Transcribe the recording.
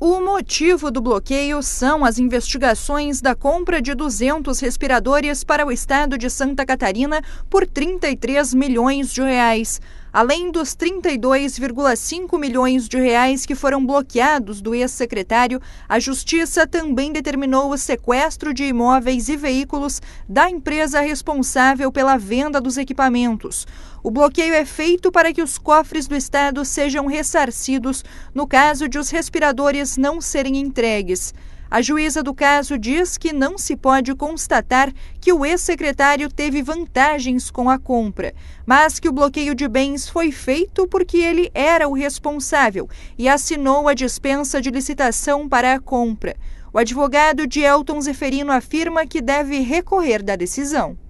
O motivo do bloqueio são as investigações da compra de 200 respiradores para o estado de Santa Catarina por 33 milhões de reais além dos 32,5 milhões de reais que foram bloqueados do ex-secretário, a Justiça também determinou o sequestro de imóveis e veículos da empresa responsável pela venda dos equipamentos. O bloqueio é feito para que os cofres do Estado sejam ressarcidos no caso de os respiradores não serem entregues. A juíza do caso diz que não se pode constatar que o ex-secretário teve vantagens com a compra, mas que o bloqueio de bens foi feito porque ele era o responsável e assinou a dispensa de licitação para a compra. O advogado de Elton Zeferino afirma que deve recorrer da decisão.